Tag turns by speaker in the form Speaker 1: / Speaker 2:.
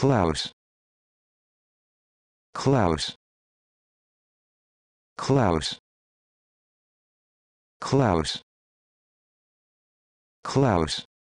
Speaker 1: Klaus Klaus Klaus Klaus Klaus